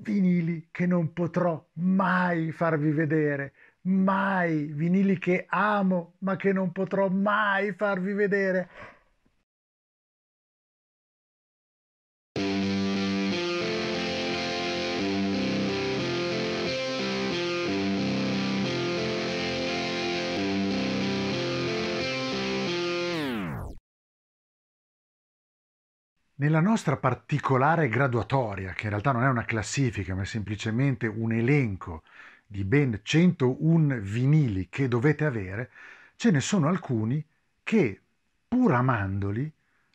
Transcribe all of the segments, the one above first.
vinili che non potrò mai farvi vedere, mai, vinili che amo ma che non potrò mai farvi vedere. Nella nostra particolare graduatoria, che in realtà non è una classifica, ma è semplicemente un elenco di ben 101 vinili che dovete avere, ce ne sono alcuni che, pur amandoli,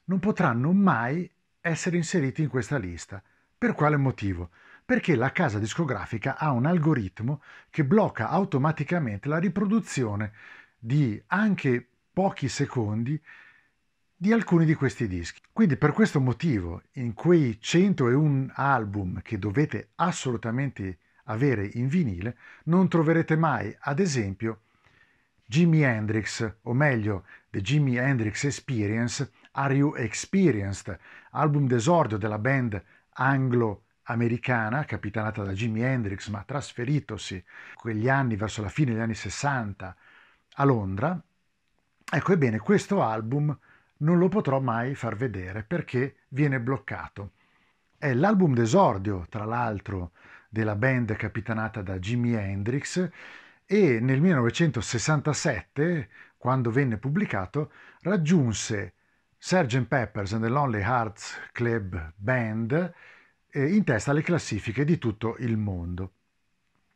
non potranno mai essere inseriti in questa lista. Per quale motivo? Perché la casa discografica ha un algoritmo che blocca automaticamente la riproduzione di anche pochi secondi di alcuni di questi dischi. Quindi per questo motivo, in quei 101 album che dovete assolutamente avere in vinile, non troverete mai, ad esempio, Jimi Hendrix, o meglio, The Jimi Hendrix Experience, Are You Experienced, album d'esordio della band anglo-americana, capitanata da Jimi Hendrix, ma trasferitosi quegli anni, verso la fine degli anni 60, a Londra. Ecco, ebbene, questo album non lo potrò mai far vedere perché viene bloccato. È l'album d'esordio, tra l'altro, della band capitanata da Jimi Hendrix e nel 1967, quando venne pubblicato, raggiunse Sgt. Peppers and the Lonely Hearts Club Band eh, in testa alle classifiche di tutto il mondo.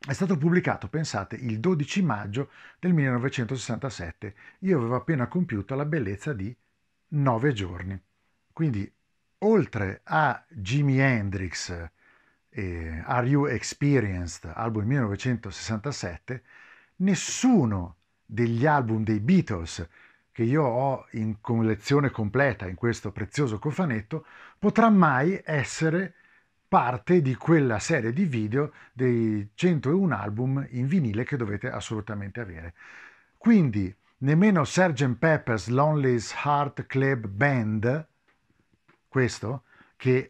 È stato pubblicato, pensate, il 12 maggio del 1967. Io avevo appena compiuto la bellezza di 9 giorni. Quindi, oltre a Jimi Hendrix e Are You Experienced, album 1967, nessuno degli album dei Beatles che io ho in collezione completa in questo prezioso cofanetto potrà mai essere parte di quella serie di video dei 101 album in vinile che dovete assolutamente avere. Quindi nemmeno Sgt. Pepper's Lonely's Heart Club Band, questo, che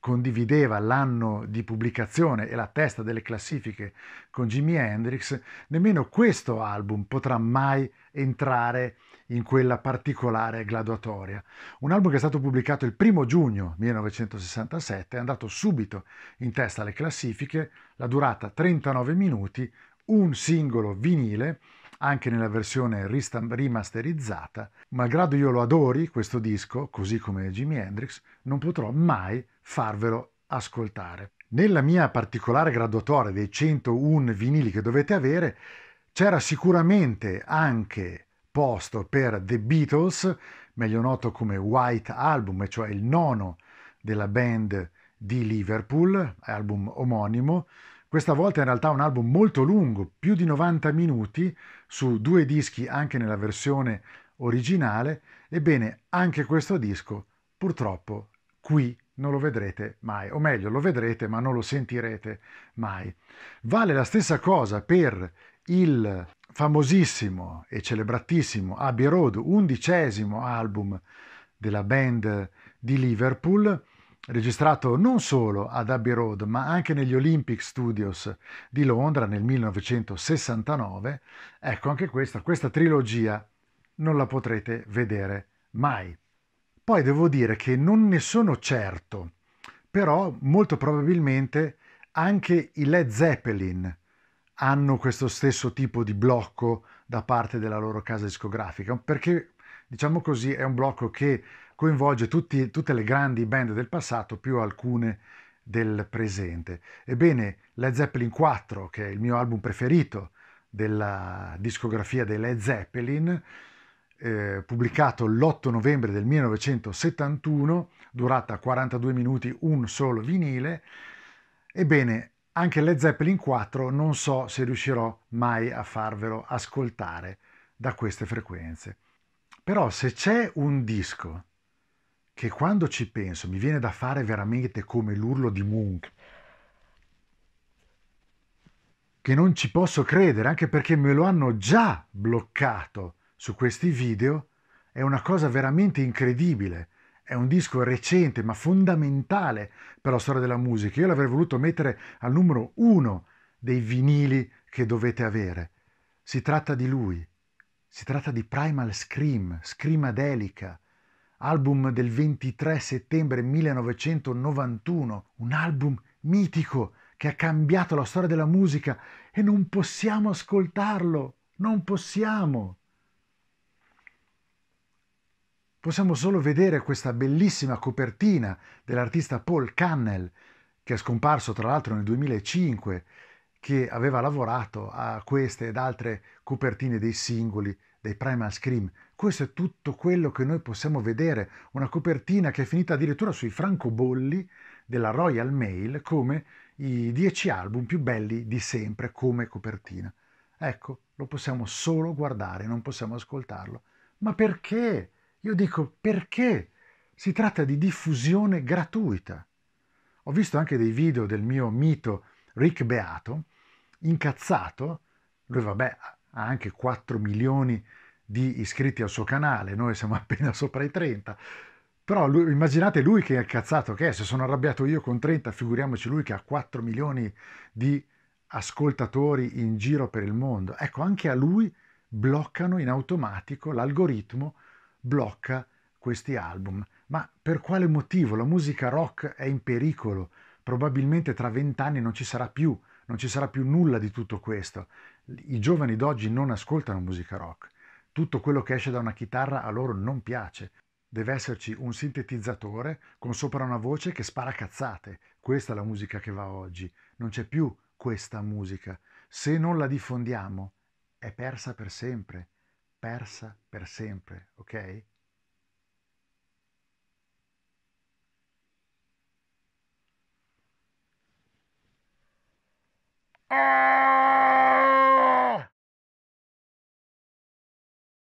condivideva l'anno di pubblicazione e la testa delle classifiche con Jimi Hendrix, nemmeno questo album potrà mai entrare in quella particolare graduatoria. Un album che è stato pubblicato il primo giugno 1967, è andato subito in testa alle classifiche, la durata 39 minuti, un singolo vinile anche nella versione rimasterizzata, malgrado io lo adori questo disco, così come Jimi Hendrix, non potrò mai farvelo ascoltare. Nella mia particolare graduatoria dei 101 vinili che dovete avere, c'era sicuramente anche posto per The Beatles, meglio noto come White Album, cioè il nono della band di Liverpool, album omonimo, questa volta in realtà è un album molto lungo, più di 90 minuti, su due dischi anche nella versione originale. Ebbene, anche questo disco purtroppo qui non lo vedrete mai, o meglio lo vedrete ma non lo sentirete mai. Vale la stessa cosa per il famosissimo e celebratissimo Abbey Road, undicesimo album della band di Liverpool, registrato non solo ad Abbey Road ma anche negli Olympic Studios di Londra nel 1969, ecco anche questa, questa trilogia non la potrete vedere mai. Poi devo dire che non ne sono certo, però molto probabilmente anche i Led Zeppelin hanno questo stesso tipo di blocco da parte della loro casa discografica, perché diciamo così è un blocco che coinvolge tutti, tutte le grandi band del passato più alcune del presente. Ebbene, Led Zeppelin 4, che è il mio album preferito della discografia dei Led Zeppelin, eh, pubblicato l'8 novembre del 1971, durata 42 minuti, un solo vinile. Ebbene, anche Led Zeppelin 4 non so se riuscirò mai a farvelo ascoltare da queste frequenze. Però se c'è un disco che quando ci penso mi viene da fare veramente come l'urlo di Munch, che non ci posso credere, anche perché me lo hanno già bloccato su questi video, è una cosa veramente incredibile. È un disco recente ma fondamentale per la storia della musica. Io l'avrei voluto mettere al numero uno dei vinili che dovete avere. Si tratta di lui, si tratta di Primal Scream, Screamadelica, album del 23 settembre 1991, un album mitico che ha cambiato la storia della musica e non possiamo ascoltarlo, non possiamo. Possiamo solo vedere questa bellissima copertina dell'artista Paul Cannell, che è scomparso tra l'altro nel 2005, che aveva lavorato a queste ed altre copertine dei singoli dei Primal Scream. Questo è tutto quello che noi possiamo vedere, una copertina che è finita addirittura sui francobolli della Royal Mail come i dieci album più belli di sempre come copertina. Ecco, lo possiamo solo guardare, non possiamo ascoltarlo. Ma perché? Io dico perché? Si tratta di diffusione gratuita. Ho visto anche dei video del mio mito Rick Beato, incazzato, lui vabbè ha anche 4 milioni di iscritti al suo canale, noi siamo appena sopra i 30. Però lui, immaginate lui che è cazzato che è, se sono arrabbiato io con 30, figuriamoci lui che ha 4 milioni di ascoltatori in giro per il mondo. Ecco, anche a lui bloccano in automatico, l'algoritmo blocca questi album. Ma per quale motivo? La musica rock è in pericolo, probabilmente tra vent'anni non ci sarà più, non ci sarà più nulla di tutto questo. I giovani d'oggi non ascoltano musica rock. Tutto quello che esce da una chitarra a loro non piace. Deve esserci un sintetizzatore con sopra una voce che spara cazzate. Questa è la musica che va oggi. Non c'è più questa musica. Se non la diffondiamo, è persa per sempre. Persa per sempre, ok? Ah!